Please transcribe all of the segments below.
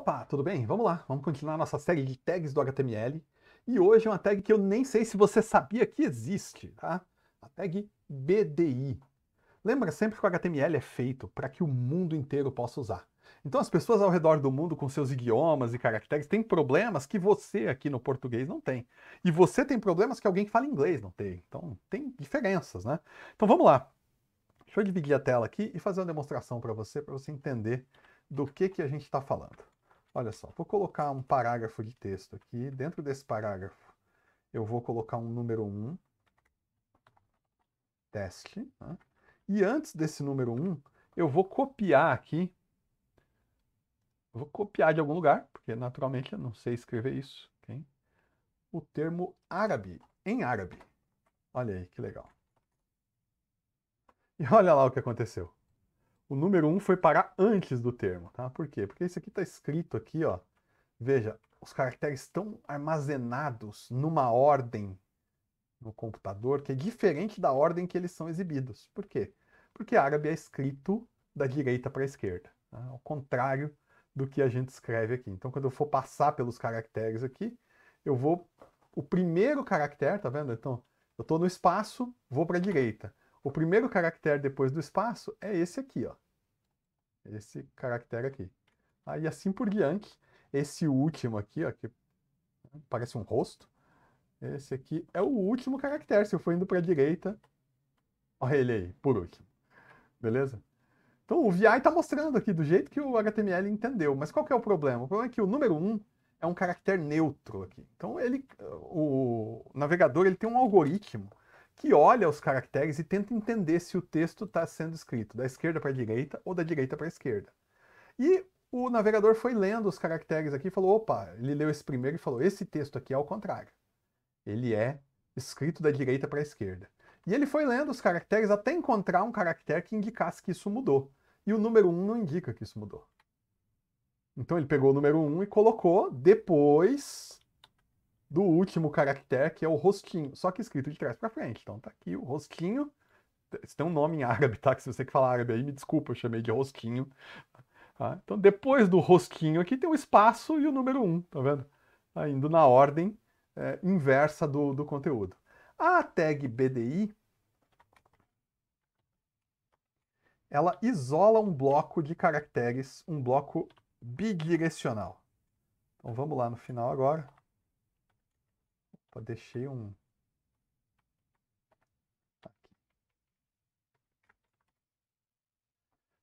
Opa, tudo bem? Vamos lá, vamos continuar nossa série de tags do HTML. E hoje é uma tag que eu nem sei se você sabia que existe, tá? A tag BDI. Lembra sempre que o HTML é feito para que o mundo inteiro possa usar. Então as pessoas ao redor do mundo com seus idiomas e caracteres têm problemas que você aqui no português não tem. E você tem problemas que alguém que fala inglês não tem. Então tem diferenças, né? Então vamos lá. Deixa eu dividir a tela aqui e fazer uma demonstração para você, para você entender do que, que a gente está falando. Olha só, vou colocar um parágrafo de texto aqui. Dentro desse parágrafo, eu vou colocar um número 1, teste. Né? E antes desse número 1, eu vou copiar aqui. Vou copiar de algum lugar, porque naturalmente eu não sei escrever isso. Okay? O termo árabe, em árabe. Olha aí, que legal. E olha lá o que aconteceu o número 1 foi parar antes do termo, tá? Por quê? Porque isso aqui tá escrito aqui, ó. Veja, os caracteres estão armazenados numa ordem no computador que é diferente da ordem que eles são exibidos. Por quê? Porque árabe é escrito da direita para a esquerda, tá? ao contrário do que a gente escreve aqui. Então, quando eu for passar pelos caracteres aqui, eu vou... O primeiro caractere, tá vendo? Então, eu tô no espaço, vou para a direita. O primeiro caractere depois do espaço é esse aqui, ó. Esse caractere aqui. Aí assim por diante, esse último aqui, ó, que parece um rosto, esse aqui é o último caractere. Se eu for indo para a direita, olha ele aí, por último. Beleza? Então o VI está mostrando aqui do jeito que o HTML entendeu. Mas qual que é o problema? O problema é que o número 1 é um caractere neutro aqui. Então ele, o navegador ele tem um algoritmo que olha os caracteres e tenta entender se o texto está sendo escrito da esquerda para a direita ou da direita para a esquerda. E o navegador foi lendo os caracteres aqui e falou: opa, ele leu esse primeiro e falou: esse texto aqui é ao contrário. Ele é escrito da direita para a esquerda. E ele foi lendo os caracteres até encontrar um caractere que indicasse que isso mudou. E o número 1 um não indica que isso mudou. Então ele pegou o número 1 um e colocou depois do último caractere, que é o rostinho, só que escrito de trás para frente. Então tá aqui o rostinho. Isso tem um nome em árabe, tá? Que se você que fala árabe aí, me desculpa, eu chamei de rostinho. Tá? Então depois do rostinho aqui tem o espaço e o número 1, um, tá vendo? Tá indo na ordem é, inversa do, do conteúdo. A tag BDI ela isola um bloco de caracteres, um bloco bidirecional. Então vamos lá no final agora deixei um. Tá,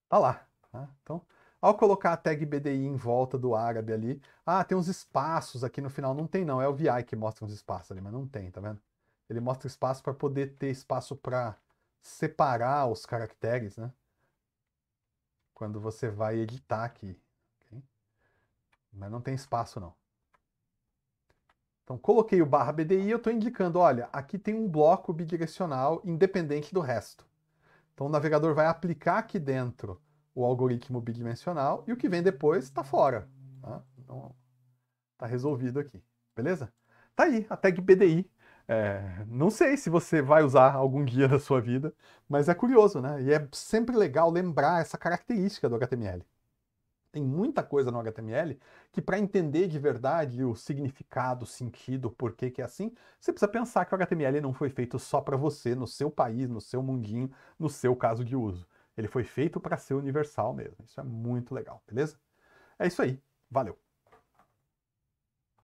tá lá. Né? Então, ao colocar a tag BDI em volta do árabe ali, ah, tem uns espaços aqui no final. Não tem, não. É o VI que mostra uns espaços ali, mas não tem, tá vendo? Ele mostra espaço para poder ter espaço para separar os caracteres, né? Quando você vai editar aqui. Okay? Mas não tem espaço, não. Então, coloquei o barra BDI, eu estou indicando, olha, aqui tem um bloco bidirecional independente do resto. Então, o navegador vai aplicar aqui dentro o algoritmo bidimensional e o que vem depois está fora. Tá? Então, está resolvido aqui, beleza? Tá aí, a tag BDI. É, não sei se você vai usar algum dia da sua vida, mas é curioso, né? E é sempre legal lembrar essa característica do HTML tem muita coisa no HTML que para entender de verdade o significado, o sentido, por que que é assim, você precisa pensar que o HTML não foi feito só para você, no seu país, no seu mundinho, no seu caso de uso. Ele foi feito para ser universal mesmo. Isso é muito legal, beleza? É isso aí. Valeu.